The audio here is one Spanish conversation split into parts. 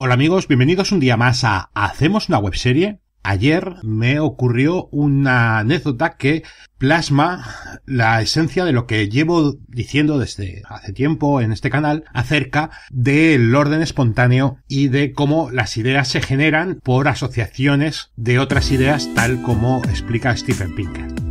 Hola amigos, bienvenidos un día más a Hacemos una webserie. Ayer me ocurrió una anécdota que plasma la esencia de lo que llevo diciendo desde hace tiempo en este canal acerca del orden espontáneo y de cómo las ideas se generan por asociaciones de otras ideas tal como explica Stephen Pinker.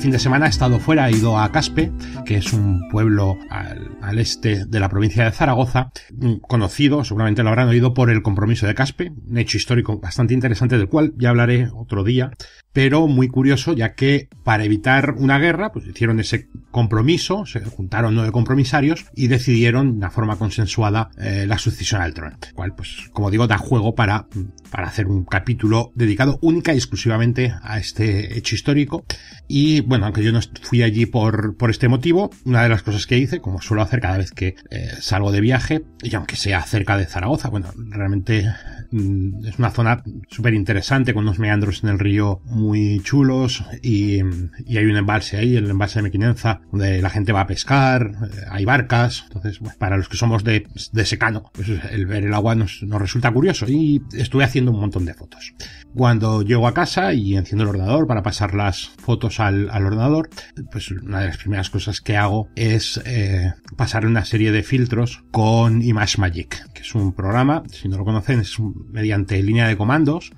fin de semana he estado fuera, he ido a Caspe, que es un pueblo al al este de la provincia de Zaragoza, mm, conocido, seguramente lo habrán oído, por el compromiso de Caspe, un hecho histórico bastante interesante del cual ya hablaré otro día, pero muy curioso ya que para evitar una guerra, pues hicieron ese compromiso, se juntaron nueve compromisarios y decidieron de una forma consensuada eh, la sucesión al trono, cual pues como digo da juego para, mm, para hacer un capítulo dedicado única y exclusivamente a este hecho histórico y bueno, aunque yo no fui allí por, por este motivo, una de las cosas que hice, como suelo hacer cada vez que eh, salgo de viaje, y aunque sea cerca de Zaragoza, bueno, realmente mm, es una zona súper interesante con unos meandros en el río muy chulos y, hay un embalse ahí, el embalse de Mequinenza, donde la gente va a pescar, eh, hay barcas, entonces para los que somos de, secano, pues el ver el agua nos, resulta curioso y estuve haciendo un montón de fotos. Cuando llego a casa y enciendo el ordenador para pasar las fotos al, ordenador, pues una de las primeras cosas que hago es eh, pasar una serie de filtros con ImageMagick, que es un programa, si no lo conocen, es mediante línea de comandos.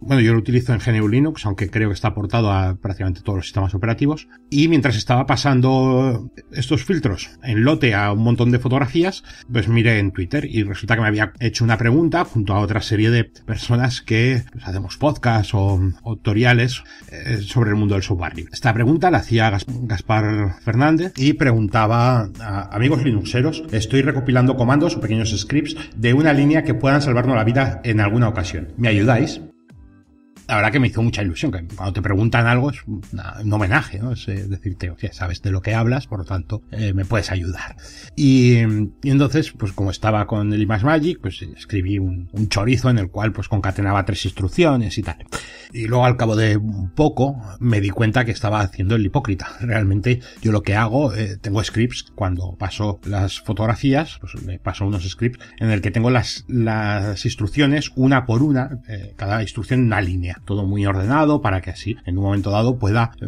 bueno, yo lo utilizo en GNU Linux, aunque creo que está aportado a prácticamente todos los sistemas operativos. Y mientras estaba pasando estos filtros en lote a un montón de fotografías, pues miré en Twitter y resulta que me había hecho una pregunta junto a otra serie de personas que pues, hacemos podcasts o, tutoriales eh, sobre el mundo del software Esta pregunta la hacía Gaspar Fernández y preguntaba amigos Linuxeros, estoy recopilando comandos o pequeños scripts de una línea que puedan salvarnos la vida en alguna ocasión. ¿Me ayudáis? la verdad que me hizo mucha ilusión, que cuando te preguntan algo es un homenaje, ¿no? Es eh, decirte o sea sabes de lo que hablas, por lo tanto, eh, me puedes ayudar. Y, entonces, pues como estaba con el IMAX Magic, pues escribí un, chorizo en el cual pues concatenaba tres instrucciones y tal. Y luego al cabo de un poco me di cuenta que estaba haciendo el hipócrita. Realmente yo lo que hago, eh, tengo scripts cuando paso las fotografías, pues me paso unos scripts en el que tengo las, las instrucciones una por una, cada instrucción una línea todo muy ordenado para que así en un momento dado pueda eh,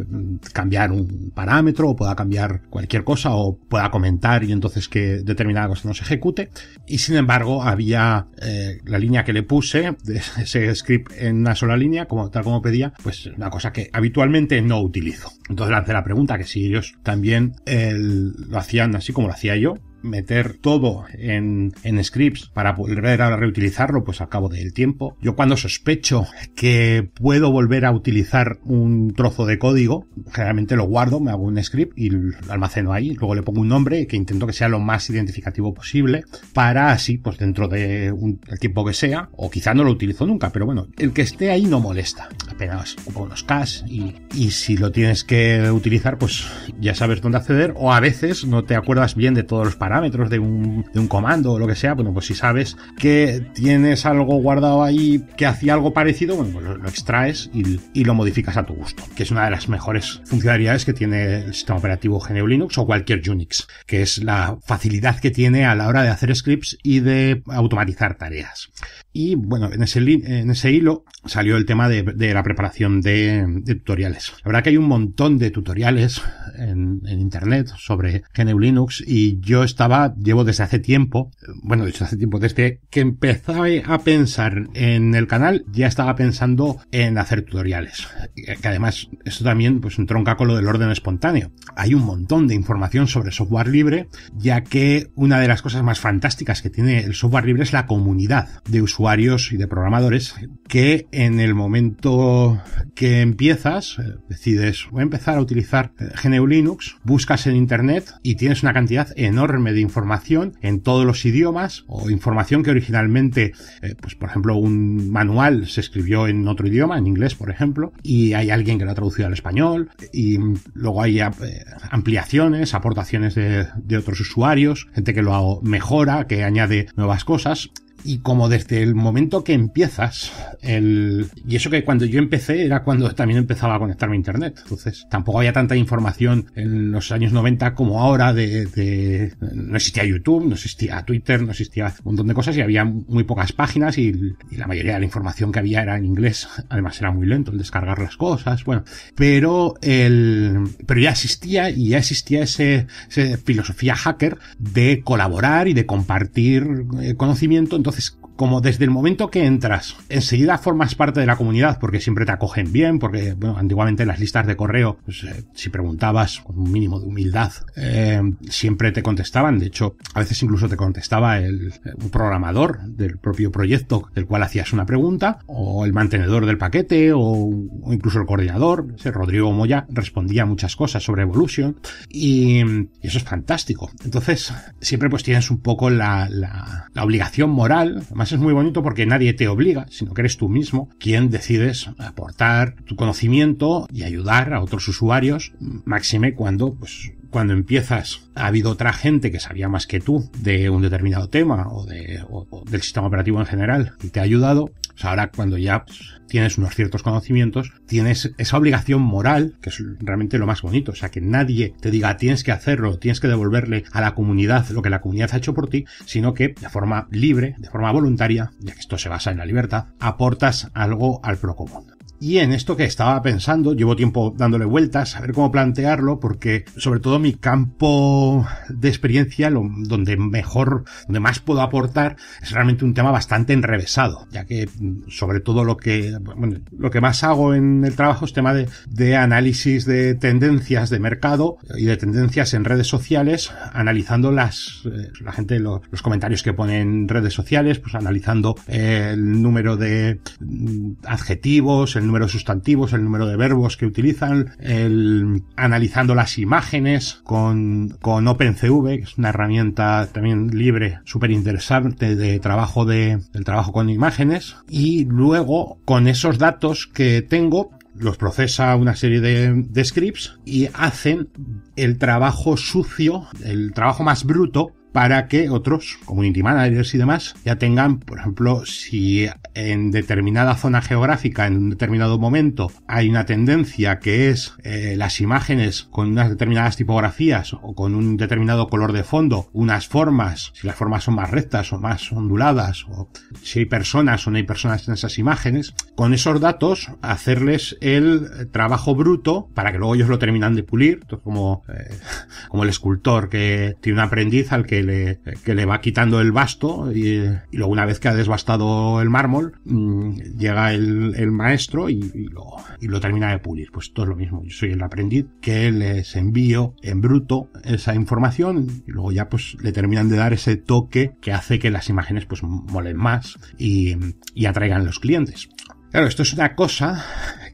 cambiar un parámetro o pueda cambiar cualquier cosa o pueda comentar y entonces que determinada cosa no se ejecute. Y sin embargo había eh, la línea que le puse, ese script en una sola línea, como, tal como pedía, pues una cosa que habitualmente no utilizo. Entonces lancé la pregunta que si ellos también eh, lo hacían así como lo hacía yo, meter todo en, scripts para volver a reutilizarlo pues al cabo del tiempo. Yo cuando sospecho que puedo volver a utilizar un trozo de código, generalmente lo guardo, me hago un script y lo almaceno ahí, luego le pongo un nombre que intento que sea lo más identificativo posible para así pues dentro de el tiempo que sea o quizá no lo utilizo nunca, pero bueno, el que esté ahí no molesta, apenas ocupa unos cash y, y si lo tienes que utilizar pues ya sabes dónde acceder o a veces no te acuerdas bien de todos los parámetros parámetros de un, comando o lo que sea, bueno, pues si sabes que tienes algo guardado ahí que hacía algo parecido, bueno, pues lo, extraes y, y, lo modificas a tu gusto, que es una de las mejores funcionalidades que tiene el sistema operativo GNU Linux o cualquier Unix, que es la facilidad que tiene a la hora de hacer scripts y de automatizar tareas. Y bueno, en ese, en ese hilo salió el tema de, la preparación de, tutoriales. La verdad que hay un montón de tutoriales en, internet sobre GNU Linux y yo estaba, llevo desde hace tiempo, bueno, desde hace tiempo, desde que empezaba a pensar en el canal, ya estaba pensando en hacer tutoriales. Eh, que además, esto también pues entronca con lo del orden espontáneo. Hay un montón de información sobre software libre, ya que una de las cosas más fantásticas que tiene el software libre es la comunidad de usuarios usuarios y de programadores que en el momento que empiezas, eh, decides voy a empezar a utilizar eh, GNU Linux, buscas en internet y tienes una cantidad enorme de información en todos los idiomas o información que originalmente, eh, pues por ejemplo, un manual se escribió en otro idioma, en inglés por ejemplo, y hay alguien que lo ha traducido al español y luego hay ampliaciones, aportaciones de, de otros usuarios, gente que lo mejora, que añade nuevas cosas y como desde el momento que empiezas, el... y eso que cuando yo empecé era cuando también empezaba a conectarme a Internet, entonces tampoco había tanta información en los años 90 como ahora de, no existía YouTube, no existía Twitter, no existía un montón de cosas y había muy pocas páginas y, la mayoría de la información que había era en inglés, además era muy lento el descargar las cosas, bueno, pero el... pero ya existía y ya existía ese, ese filosofía hacker de colaborar y de compartir eh, conocimiento, entonces office como desde el momento que entras, enseguida formas parte de la comunidad, porque siempre te acogen bien, porque, antiguamente las listas de correo, pues, eh, si preguntabas con un mínimo de humildad, eh, siempre te contestaban. De hecho, a veces incluso te contestaba el, eh, un programador del propio proyecto del cual hacías una pregunta, o el mantenedor del paquete, o, incluso el coordinador. Ese Rodrigo Moya respondía muchas cosas sobre Evolution, y, eso es fantástico. Entonces, siempre pues tienes un poco la, la, obligación moral, más es muy bonito porque nadie te obliga, sino que eres tú mismo quien decides aportar tu conocimiento y ayudar a otros usuarios, máxime cuando pues cuando empiezas ha habido otra gente que sabía más que tú de un determinado tema o, de, o del sistema operativo en general y te ha ayudado, o sea, ahora cuando ya pues, tienes unos ciertos conocimientos, tienes esa obligación moral, que es realmente lo más bonito. O sea, que nadie te diga tienes que hacerlo, tienes que devolverle a la comunidad lo que la comunidad ha hecho por ti, sino que de forma libre, de forma voluntaria, ya que esto se basa en la libertad, aportas algo al pro y en esto que estaba pensando, llevo tiempo dándole vueltas, a ver cómo plantearlo, porque sobre todo mi campo de experiencia, lo, donde mejor, donde más puedo aportar, es realmente un tema bastante enrevesado, ya que mm, sobre todo lo que, lo que más hago en el trabajo es tema de, análisis de tendencias de mercado y de tendencias en redes sociales, analizando las, eh, la gente, los, comentarios que ponen en redes sociales, pues analizando eh, el número de mm, adjetivos, el número sustantivos, el número de verbos que utilizan, el, analizando las imágenes con, con OpenCV, que es una herramienta también libre, súper interesante de trabajo de, del trabajo con imágenes. Y luego, con esos datos que tengo, los procesa una serie de, de, scripts y hacen el trabajo sucio, el trabajo más bruto para que otros, community managers y demás, ya tengan, por ejemplo, si en determinada zona geográfica, en un determinado momento, hay una tendencia que es eh, las imágenes con unas determinadas tipografías o con un determinado color de fondo, unas formas, si las formas son más rectas o más onduladas, o si hay personas o no hay personas en esas imágenes, con esos datos hacerles el trabajo bruto para que luego ellos lo terminan de pulir, como, eh, como el escultor que tiene un aprendiz al que que le, va quitando el basto y, luego una vez que ha desbastado el mármol, mm, llega el, maestro y, lo, termina de pulir. Pues todo es lo mismo, yo soy el aprendiz que les envío en bruto esa información y luego ya pues le terminan de dar ese toque que hace que las imágenes pues molen más y, y atraigan a los clientes. Claro, esto es una cosa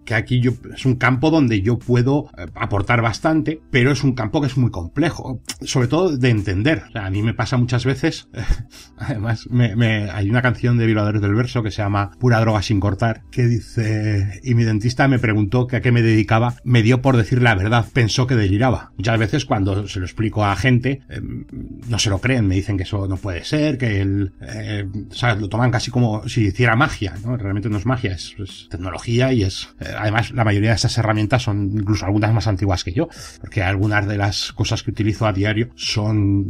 que aquí yo, es un campo donde yo puedo eh, aportar bastante, pero es un campo que es muy complejo, sobre todo de entender. a mí me pasa muchas veces, además, me, hay una canción de Violadores del Verso que se llama Pura droga sin cortar, que dice, y mi dentista me preguntó que a qué me dedicaba, me dio por decir la verdad, pensó que deliraba. Muchas veces cuando se lo explico a gente, eh, no se lo creen, me dicen que eso no puede ser, que él, eh, o sea, lo toman casi como si hiciera magia, ¿no? Realmente no es magia, es tecnología y es además, la mayoría de esas herramientas son incluso algunas más antiguas que yo, porque algunas de las cosas que utilizo a diario son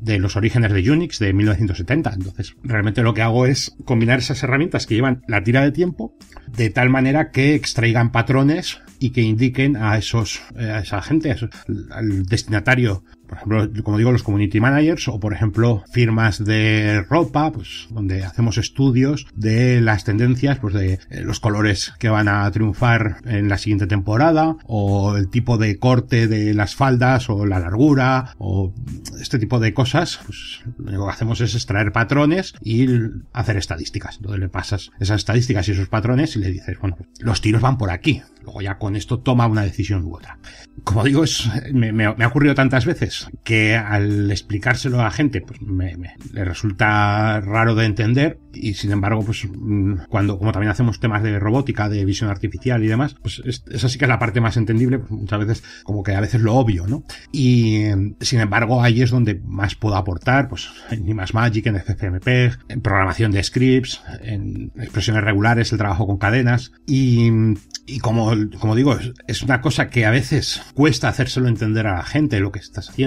de los orígenes de Unix de 1970. Entonces, realmente lo que hago es combinar esas herramientas que llevan la tira de tiempo de tal manera que extraigan patrones y que indiquen a esos eh, a esa gente, al destinatario por ejemplo, como digo, los community managers o, por ejemplo, firmas de ropa, pues donde hacemos estudios de las tendencias, pues de eh, los colores que van a triunfar en la siguiente temporada o el tipo de corte de las faldas o la largura o este tipo de cosas, pues lo que hacemos es extraer patrones y hacer estadísticas. Entonces le pasas esas estadísticas y esos patrones y le dices, bueno, los tiros van por aquí. Luego ya con esto toma una decisión u otra. Como digo, es, me ha ocurrido tantas veces que al explicárselo a gente pues me, le resulta raro de entender y sin embargo pues mm, cuando como también hacemos temas de robótica de visión artificial y demás pues es, esa sí que es la parte más entendible pues muchas veces como que a veces lo obvio no y em, sin embargo ahí es donde más puedo aportar pues en más Magic en FFMP en programación de scripts en expresiones regulares el trabajo con cadenas y, em, y como como digo es, es una cosa que a veces cuesta hacérselo entender a la gente lo que estás haciendo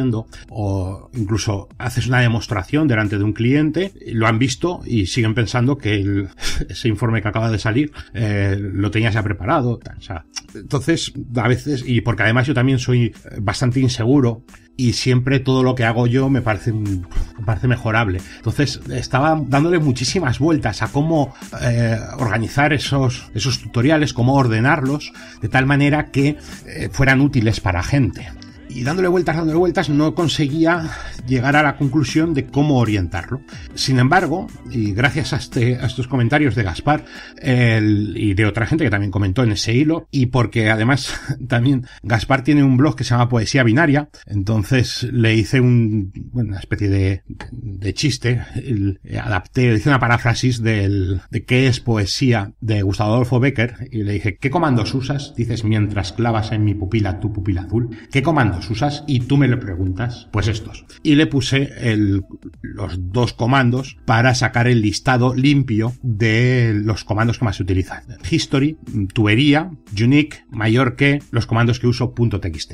o incluso haces una demostración delante de un cliente, lo han visto y siguen pensando que ese informe que acaba de salir eh, lo tenías ya preparado. entonces, a veces, y porque además yo también soy eh, bastante inseguro, y siempre todo lo que hago yo me parece, parece mejorable. Entonces estaba dándole muchísimas vueltas a cómo eh, organizar esos, esos tutoriales, cómo ordenarlos de tal manera que fueran útiles para gente y dándole vueltas, dándole vueltas, no conseguía llegar a la conclusión de cómo orientarlo. Sin embargo, y gracias a, este, estos comentarios de Gaspar y de otra gente que también comentó en ese hilo, y porque además también Gaspar tiene un blog que se llama Poesía Binaria, entonces le hice una especie de, chiste, adapté, hice una paráfrasis de qué es poesía de Gustavo Adolfo Becker, y le dije, ¿qué comandos usas? Dices, mientras clavas en mi pupila tu pupila azul, ¿qué comandos usas y tú me lo preguntas. Pues estos. Y le puse los dos comandos para sacar el listado limpio de los comandos que más se utilizan. History, tubería, unique, mayor que, los comandos que uso .txt.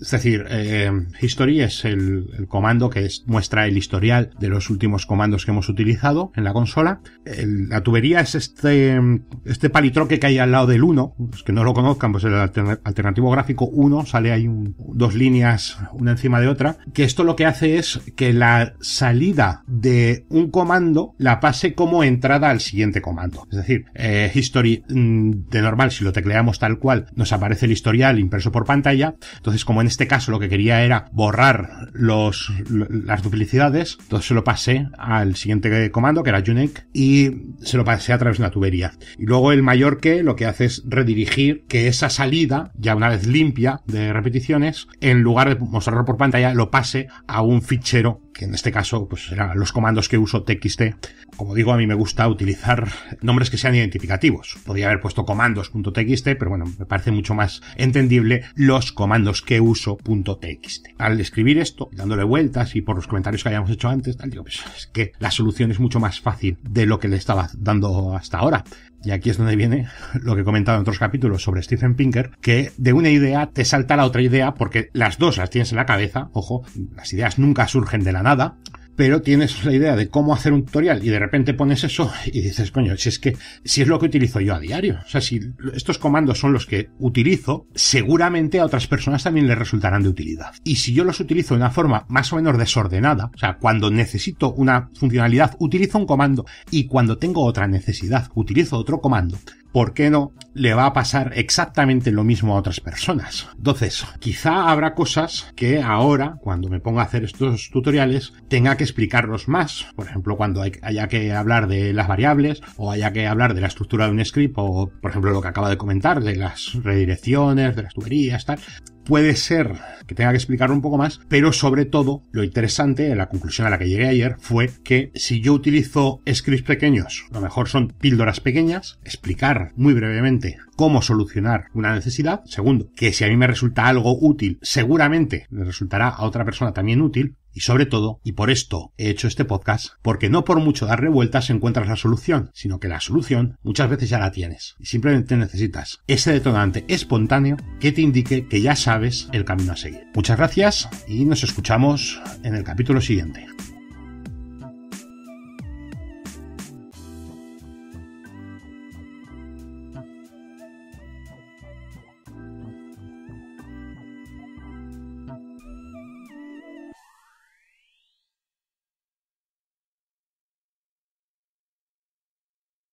Es decir, eh, history es el, comando que muestra el historial de los últimos comandos que hemos utilizado en la consola. la tubería es este, este palitroque que hay al lado del 1. que no lo conozcan, pues el alternativo gráfico 1 sale ahí un, dos líneas líneas una encima de otra, que esto lo que hace es que la salida de un comando la pase como entrada al siguiente comando. Es decir, eh, history mm, de normal, si lo tecleamos tal cual, nos aparece el historial impreso por pantalla. Entonces, como en este caso lo que quería era borrar los, las duplicidades, entonces se lo pasé al siguiente comando, que era unique, y se lo pasé a través de una tubería. Y luego el mayor que lo que hace es redirigir que esa salida, ya una vez limpia de repeticiones, en en lugar de mostrarlo por pantalla, lo pase a un fichero que en este caso pues eran los comandos que uso txt. Como digo, a mí me gusta utilizar nombres que sean identificativos. Podría haber puesto comandos.txt, pero bueno, me parece mucho más entendible los comandos que uso.txt. Al escribir esto, dándole vueltas y por los comentarios que habíamos hecho antes, tal, digo, pues es que la solución es mucho más fácil de lo que le estaba dando hasta ahora. Y aquí es donde viene lo que he comentado en otros capítulos sobre Stephen Pinker, que de una idea te salta la otra idea porque las dos las tienes en la cabeza. Ojo, las ideas nunca surgen de la nada, pero tienes la idea de cómo hacer un tutorial y de repente pones eso y dices, coño, si es que si es lo que utilizo yo a diario, o sea, si estos comandos son los que utilizo, seguramente a otras personas también les resultarán de utilidad. Y si yo los utilizo de una forma más o menos desordenada, o sea, cuando necesito una funcionalidad utilizo un comando y cuando tengo otra necesidad utilizo otro comando, ¿por qué no? Le va a pasar exactamente lo mismo a otras personas. Entonces, quizá habrá cosas que ahora, cuando me ponga a hacer estos tutoriales, tenga que explicarlos más. Por ejemplo, cuando haya que hablar de las variables o haya que hablar de la estructura de un script o, por ejemplo, lo que acaba de comentar, de las redirecciones, de las tuberías, tal. Puede ser que tenga que explicar un poco más, pero sobre todo lo interesante, en la conclusión a la que llegué ayer, fue que si yo utilizo scripts pequeños, lo mejor son píldoras pequeñas, explicar muy brevemente cómo solucionar una necesidad. Segundo, que si a mí me resulta algo útil, seguramente le resultará a otra persona también útil. Y sobre todo, y por esto he hecho este podcast, porque no por mucho dar vueltas encuentras la solución, sino que la solución muchas veces ya la tienes. Y simplemente necesitas ese detonante espontáneo que te indique que ya sabes el camino a seguir. Muchas gracias y nos escuchamos en el capítulo siguiente.